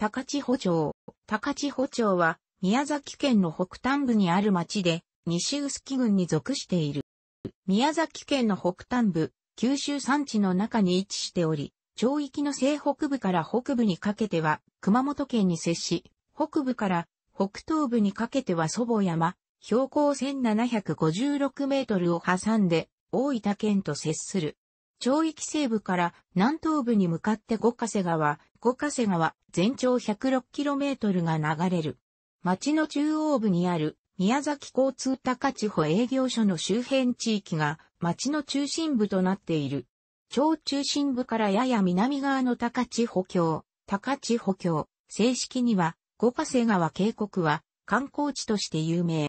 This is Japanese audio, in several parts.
高千穂町。高千穂町は、宮崎県の北端部にある町で、西臼杵郡に属している。宮崎県の北端部、九州山地の中に位置しており、町域の西北部から北部にかけては、熊本県に接し、北部から北東部にかけては祖母山、標高1756メートルを挟んで、大分県と接する。町域西部から南東部に向かって五ヶ瀬川、五ヶ瀬川、全長 106km が流れる。町の中央部にある宮崎交通高千穂営業所の周辺地域が町の中心部となっている。町中心部からやや南側の高千穂橋、高千穂橋。正式には五ヶ瀬川渓谷は観光地として有名。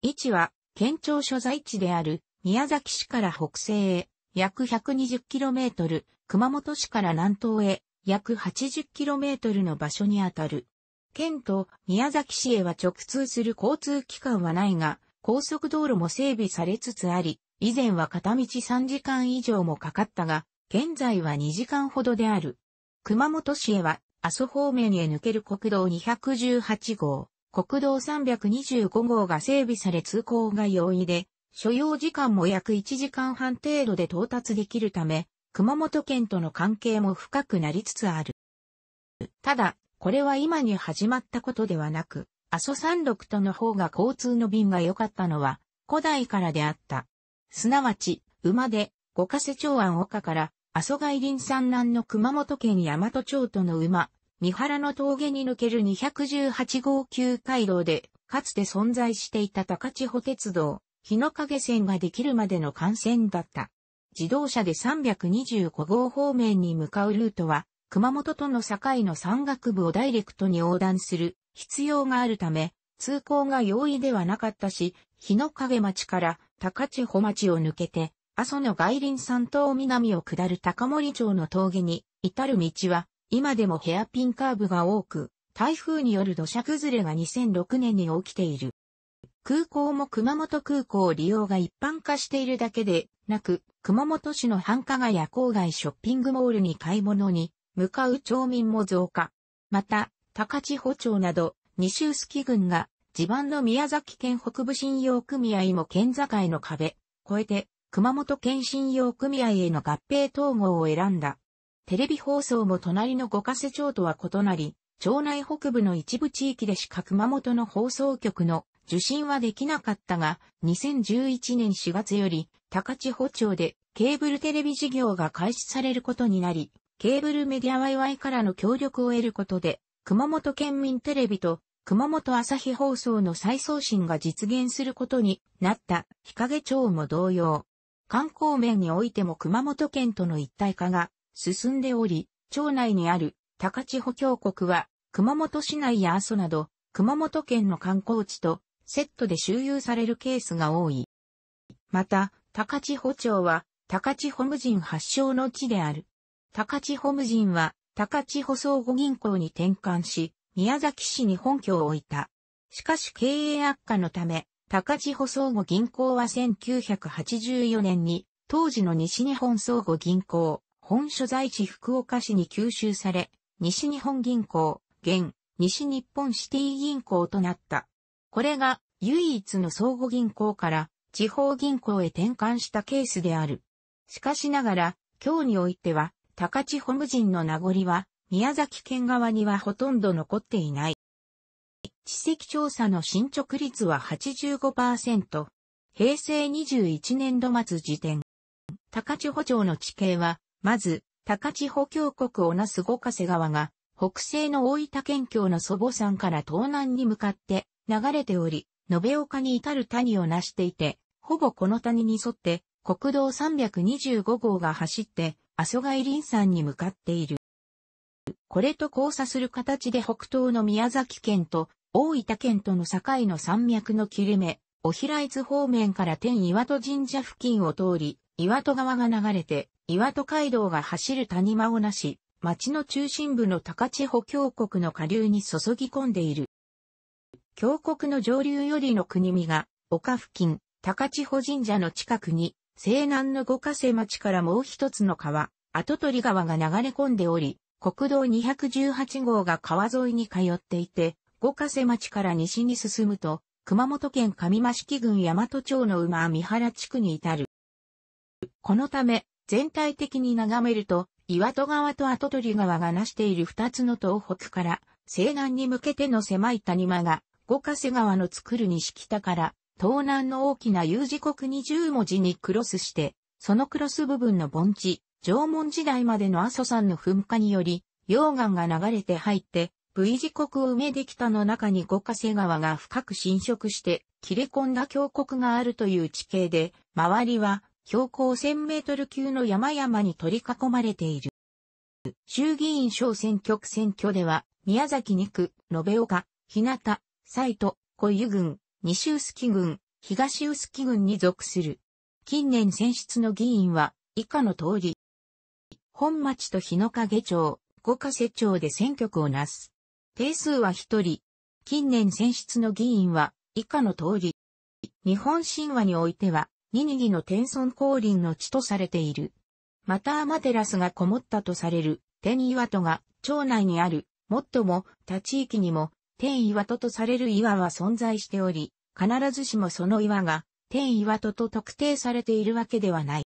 位置は県庁所在地である宮崎市から北西へ約 120km、熊本市から南東へ約 80km の場所にあたる。県と宮崎市へは直通する交通機関はないが、高速道路も整備されつつあり、以前は片道3時間以上もかかったが、現在は2時間ほどである。熊本市へは、阿蘇方面へ抜ける国道218号、国道325号が整備され通行が容易で、所要時間も約1時間半程度で到達できるため、熊本県との関係も深くなりつつある。ただ、これは今に始まったことではなく、阿蘇山麓との方が交通の便が良かったのは、古代からであった。すなわち、馬で、五ヶ瀬町安岡から、阿蘇外林山南の熊本県大和町との馬、三原の峠に抜ける218号級街道で、かつて存在していた高千穂鉄道、日の影線ができるまでの幹線だった。自動車で325号方面に向かうルートは、熊本との境の山岳部をダイレクトに横断する必要があるため、通行が容易ではなかったし、日の影町から高千穂町を抜けて、阿蘇の外輪山東南を下る高森町の峠に至る道は、今でもヘアピンカーブが多く、台風による土砂崩れが2006年に起きている。空港も熊本空港利用が一般化しているだけでなく、熊本市の繁華街や郊外ショッピングモールに買い物に向かう町民も増加。また、高千穂町など、二州杵郡が地盤の宮崎県北部信用組合も県境の壁、越えて熊本県信用組合への合併統合を選んだ。テレビ放送も隣の五ヶ瀬町とは異なり、町内北部の一部地域でしか熊本の放送局の受信はできなかったが、2011年4月より、高千穂町でケーブルテレビ事業が開始されることになり、ケーブルメディア YY からの協力を得ることで、熊本県民テレビと熊本朝日放送の再送信が実現することになった日陰町も同様。観光面においても熊本県との一体化が進んでおり、町内にある高千穂峡谷は熊本市内や阿蘇など熊本県の観光地とセットで周遊されるケースが多い。また、高千穂町は、高千穂無人発祥の地である。高千穂無人は、高千穂相互銀行に転換し、宮崎市に本拠を置いた。しかし経営悪化のため、高千穂相互銀行は1984年に、当時の西日本相互銀行、本所在地福岡市に吸収され、西日本銀行、現、西日本シティ銀行となった。これが唯一の相互銀行から地方銀行へ転換したケースである。しかしながら、今日においては、高千穂無人の名残は、宮崎県側にはほとんど残っていない。地籍調査の進捗率は85%。平成21年度末時点。高千穂町の地形は、まず、高千穂峡谷をなす五ヶ瀬川が、北西の大分県境の祖母山から東南に向かって流れており、延岡に至る谷を成していて、ほぼこの谷に沿って国道325号が走って、阿蘇外林山に向かっている。これと交差する形で北東の宮崎県と大分県との境の山脈の切れ目、お平津方面から天岩戸神社付近を通り、岩戸川が流れて、岩戸街道が走る谷間をなし、町の中心部の高千穂峡谷の下流に注ぎ込んでいる。峡谷の上流よりの国見が、丘付近、高千穂神社の近くに、西南の五ヶ瀬町からもう一つの川、跡取川が流れ込んでおり、国道218号が川沿いに通っていて、五ヶ瀬町から西に進むと、熊本県上増式郡大和町の馬三原地区に至る。このため、全体的に眺めると、岩戸川と跡取川がなしている二つの東北から、西南に向けての狭い谷間が、五ヶ瀬川の作る西北から東南の大きな U 字国に十文字にクロスして、そのクロス部分の盆地、縄文時代までの阿蘇山の噴火により、溶岩が流れて入って、V 字国を埋めできたの中に五ヶ瀬川が深く浸食して切れ込んだ峡谷があるという地形で、周りは標高1000メートル級の山々に取り囲まれている。衆議院小選挙区選挙では、宮崎2区、延岡、日向、サイト、小湯郡、西臼杵郡、東臼杵郡に属する。近年選出の議員は、以下の通り。本町と日の影町、五ヶ瀬町で選挙区をなす。定数は一人。近年選出の議員は、以下の通り。日本神話においては、ニニギの天孫降臨の地とされている。またアマテラスがこもったとされる、天岩戸が町内にある、もっとも、他地域にも、天岩戸とされる岩は存在しており、必ずしもその岩が天岩戸と特定されているわけではない。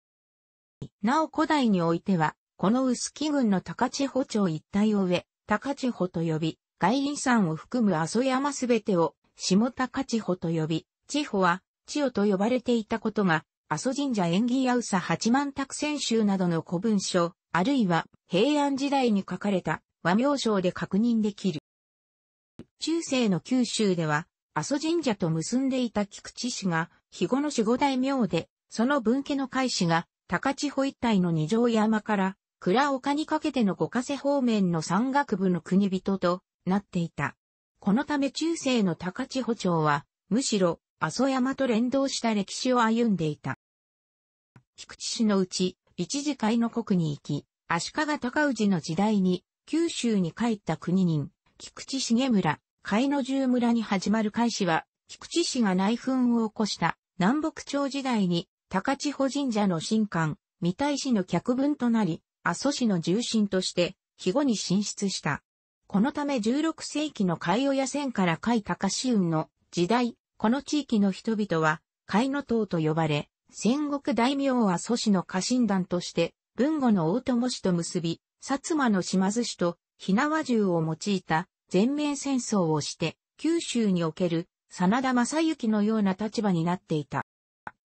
なお古代においては、この薄木郡の高千穂町一帯を上、高千穂と呼び、外輪山を含む阿蘇山すべてを下高千穂と呼び、千穂は千代と呼ばれていたことが、阿蘇神社縁起やうさ八万卓選集などの古文書、あるいは平安時代に書かれた和名称で確認できる。中世の九州では、阿蘇神社と結んでいた菊池氏が、肥後の守護大名で、その分家の開氏が、高千穂一帯の二条山から、倉岡にかけての五ヶ瀬方面の山岳部の国人となっていた。このため中世の高千穂町は、むしろ阿蘇山と連動した歴史を歩んでいた。菊池氏のうち、一時海の国に行き、足利尊氏の時代に、九州に帰った国人、菊池重村、海野十村に始まる開始は、菊池氏が内紛を起こした南北朝時代に高千穂神社の神官、三大氏の脚分となり、阿蘇市の重臣として、肥後に進出した。このため16世紀の海親戦から海高志雲の時代、この地域の人々は、海野の党と呼ばれ、戦国大名阿蘇氏の家臣団として、文後の大友氏と結び、薩摩の島津氏と火縄銃を用いた全面戦争をして、九州における、真田正幸のような立場になっていた。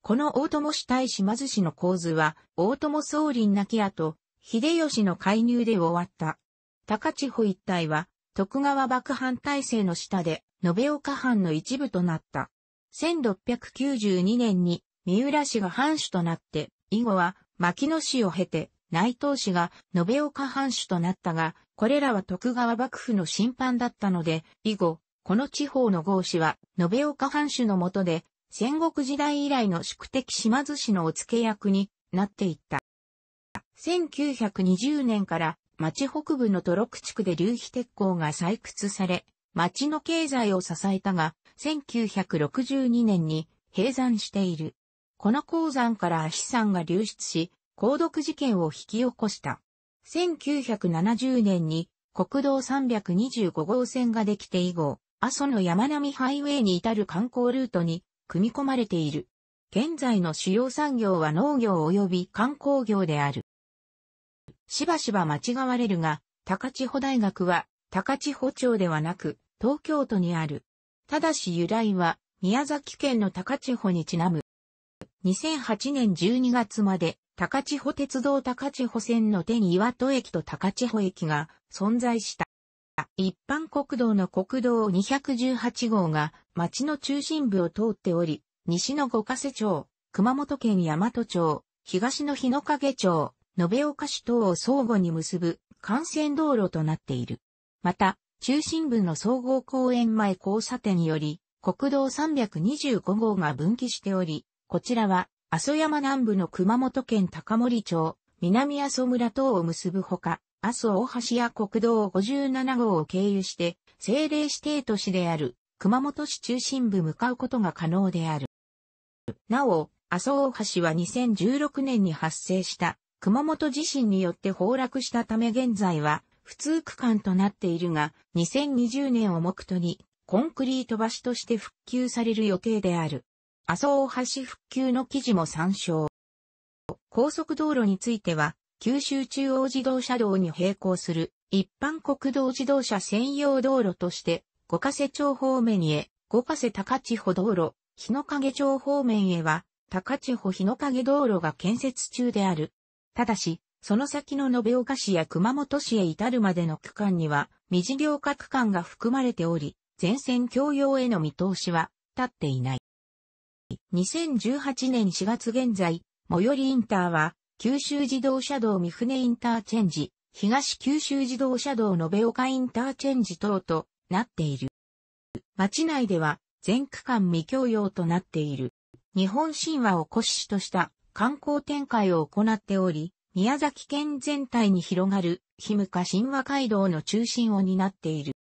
この大友氏対島津氏の構図は、大友総林亡き後、秀吉の介入で終わった。高千穂一帯は、徳川幕藩体制の下で、延岡藩の一部となった。1692年に、三浦氏が藩主となって、以後は、牧野氏を経て、内藤氏が延岡藩主となったが、これらは徳川幕府の審判だったので、以後、この地方の豪氏は、延岡藩主の下で、戦国時代以来の宿敵島津氏のお付け役になっていった。1920年から町北部のトロク地区で流飛鉄鋼が採掘され、町の経済を支えたが、1962年に閉山している。この鉱山から足山が流出し、鉱毒事件を引き起こした。1970年に国道325号線ができて以後、阿蘇の山並ハイウェイに至る観光ルートに組み込まれている。現在の主要産業は農業及び観光業である。しばしば間違われるが、高千穂大学は高千穂町ではなく東京都にある。ただし由来は宮崎県の高千穂にちなむ。2008年12月まで高千穂鉄道高千穂線の手に岩戸駅と高千穂駅が存在した。一般国道の国道218号が町の中心部を通っており、西の五ヶ瀬町、熊本県大和町、東の日之影町、延岡市等を相互に結ぶ幹線道路となっている。また、中心部の総合公園前交差点により、国道325号が分岐しており、こちらは阿蘇山南部の熊本県高森町、南阿蘇村等を結ぶほか、阿蘇大橋や国道57号を経由して、政令指定都市である熊本市中心部向かうことが可能である。なお、阿蘇大橋は2016年に発生した熊本地震によって崩落したため現在は普通区間となっているが、2020年を目途にコンクリート橋として復旧される予定である。麻生大橋復旧の記事も参照。高速道路については、九州中央自動車道に並行する一般国道自動車専用道路として、五ヶ瀬町方面へ、五ヶ瀬高千穂道路、日の影町方面へは、高千穂日の影道路が建設中である。ただし、その先の延岡市や熊本市へ至るまでの区間には、未事業化区間が含まれており、全線共用への見通しは立っていない。2018年4月現在、最寄りインターは、九州自動車道三船インターチェンジ、東九州自動車道延岡インターチェンジ等となっている。町内では、全区間未共用となっている。日本神話を骨子とした観光展開を行っており、宮崎県全体に広がる、日向神話街道の中心を担っている。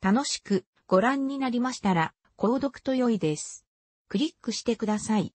楽しくご覧になりましたら、購読と良いです。クリックしてください。